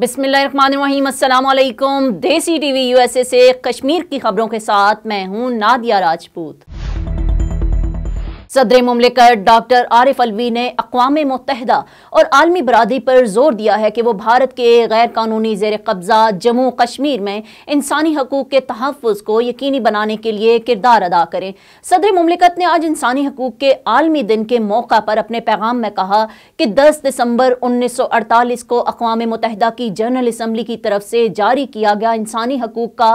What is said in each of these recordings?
बिसमीम देसी TV USA से कश्मीर की खबरों के साथ मैं हूं नादिया राजपूत सदर ममलिकत डॉक्टर आरिफ अलवी ने अकवा मुतहदा और आलमी बरदरी पर जोर दिया है कि वह भारत के गैर कानूनी जेर कब्ज़ा जम्मू कश्मीर में इंसानी हकूक़ के तहफ़ को यकीनी बनाने के लिए किरदार अदा करें सदर ममलिकत ने आज इंसानी हकूक़ के आलमी दिन के मौका पर अपने पैगाम में कहा कि दस दिसंबर उन्नीस सौ अड़तालीस को अकवा मुतहदा की जनरल असम्बली की तरफ से जारी किया गया इंसानी हकूक़ का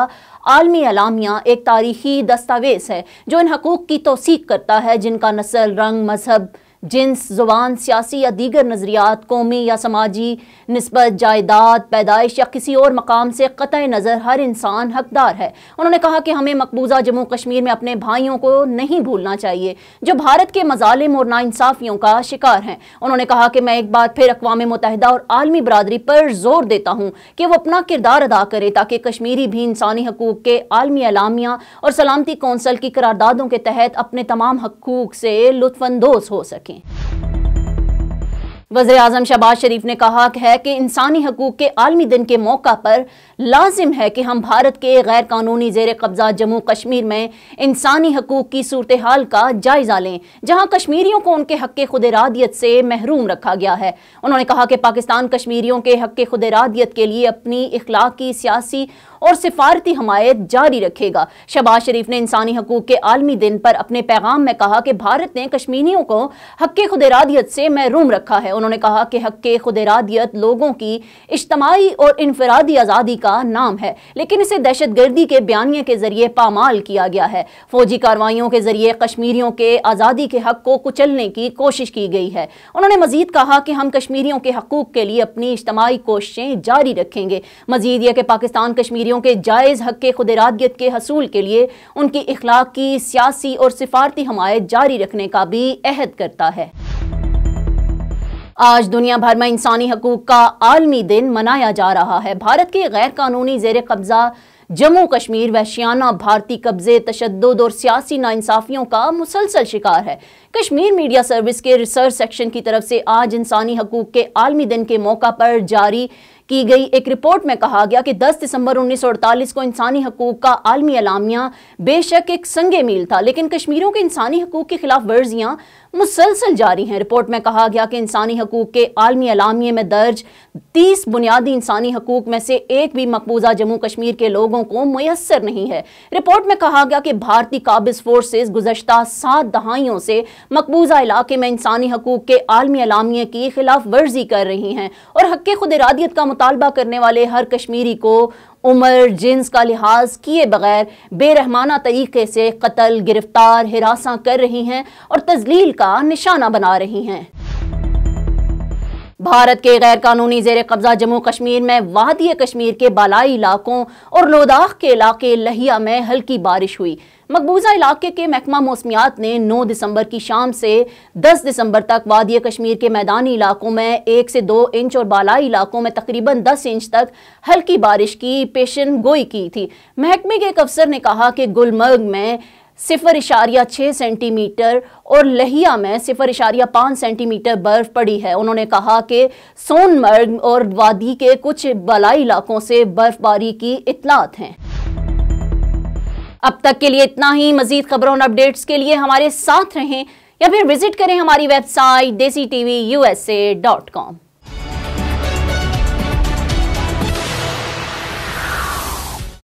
आलमी अलामिया एक तारीखी दस्तावेज़ है जो इन हकूक़ की तोसीक करता है जिनका का नस्ल रंग मजहब जिन्स ज़ुबान सियासी या दीगर नज़रियात कौमी या समाजी नस्बत जायदाद पैदाइश या किसी और मकाम से क़त नज़र हर इंसान हकदार है उन्होंने कहा कि हमें मकबूजा जम्मू कश्मीर में अपने भाइयों को नहीं भूलना चाहिए जो भारत के मजालिम और नासाफ़ियों का शिकार हैं उन्होंने कहा कि मैं एक बार फिर अकवा मुतहदा और आलमी बरदरी पर जोर देता हूँ कि वह अपना किरदार अदा करे ताकि कश्मीरी भी इंसानी हकूक़ के आलमी अलामिया और सलामती कौंसल की करारदादों के तहत अपने तमाम हकूक़ से लुफानंदोज़ हो सकें रखें वजर अजम शहबाज शरीफ ने कहा है कि इंसानी हकूक़ के आलमी दिन के मौका पर लाजिम है कि हम भारत के गैर कानूनी जेर कब्ज़ा जम्मू कश्मीर में इंसानी हकूक़ की सूरत हाल का जायज़ा लें जहाँ कश्मीरियों को उनके हक खुदरादियत से महरूम रखा गया है उन्होंने कहा कि पाकिस्तान कश्मीरियों के हक खुदरादियत के लिए अपनी इखलाकी सियासी और सिफारती हमायत जारी रखेगा शहबाज शरीफ ने इंसानी हकूक के आलमी दिन पर अपने पैगाम में कहा कि भारत ने कश्मीरियों को हक खुदरादियत से महरूम रखा है उन्होंने कहा कि हक खुदरादियत लोगों की इज्तमाही और इनफरादी आज़ादी का नाम है लेकिन इसे दहशत गर्दी के बयानी के जरिए पामाल किया गया है फौजी कार्रवाइयों के जरिए कश्मीरियों के आज़ादी के हक को कुचलने की कोशिश की गई है उन्होंने मजीद कहा कि हम कश्मीरियों के हकूक के लिए अपनी इज्तमाही कोशिशें जारी रखेंगे मजीद यह कि पाकिस्तान कश्मीरियों शहरियों के जायज़ हक के खुदरादियत के हसूल के लिए उनकी इखलाक की सियासी और सिफारती हमायत जारी रखने का भी अहद करता है आज दुनिया भर में इंसानी हकूक का आलमी दिन मनाया जा रहा है भारत के गैर कानूनी जेर कब्जा जम्मू कश्मीर वहशियाना भारतीय कब्जे तशद और सियासी नाइंसाफियों का मुसलसल शिकार है कश्मीर मीडिया सर्विस के रिसर्च सेक्शन की तरफ से आज इंसानी हकूक के आलमी दिन के मौका पर जारी की गई एक रिपोर्ट में कहा गया कि 10 दिसंबर 1948 को इंसानी हकूक का आलमी अलामिया बेशक एक संग मील था लेकिन कश्मीरों के इंसानी हकूक की खिलाफ वर्जियां मुसलसल जारी हैं रिपोर्ट में कहा गया कि इंसानी हकूक के आलमी अलामिये में दर्ज 30 बुनियादी इंसानी हकूक में से एक भी मकबूजा जम्मू कश्मीर के लोगों को मैसर नहीं है रिपोर्ट में कहा गया कि भारतीय काबिज फोर्सेज गुजशत सात दहाइयों से मकबूजा इलाके में इंसानी हकूक के आलमी अलामिये की खिलाफ वर्जी कर रही हैं और हक खुद इरादियत का मुतालबा करने वाले हर कश्मीरी को उम्र जिन्स का लिहाज किए बगैर बेरहमाना तरीके से कत्ल गिरफ्तार हिरासा कर रही हैं और तजलील का निशाना बना रही हैं भारत के गैर कानूनी जेर कब्जा जम्मू कश्मीर में वादी कश्मीर के बालाई इलाकों और लोदाख के इलाके लहिया में हल्की बारिश हुई मकबूजा इलाके के महकमा मौसमियात ने 9 दिसंबर की शाम से 10 दिसंबर तक वादी कश्मीर के मैदानी इलाकों में एक से दो इंच और बालाई इलाकों में तकरीबन 10 इंच तक हल्की बारिश की पेशन गोई की थी महकमे के एक अफसर ने कहा कि गुलमर्ग में सिफर इशारिया छः सेंटीमीटर और लहिया में सिफर इशारिया पाँच सेंटीमीटर बर्फ़ पड़ी है उन्होंने कहा कि सोनमर्ग और वादी के कुछ बलाई इलाकों से बर्फ़बारी की इतलात हैं अब तक के लिए इतना ही मजीद खबरों और अपडेट्स के लिए हमारे साथ रहें या फिर विजिट करें हमारी वेबसाइट देसी टी वी डॉट कॉम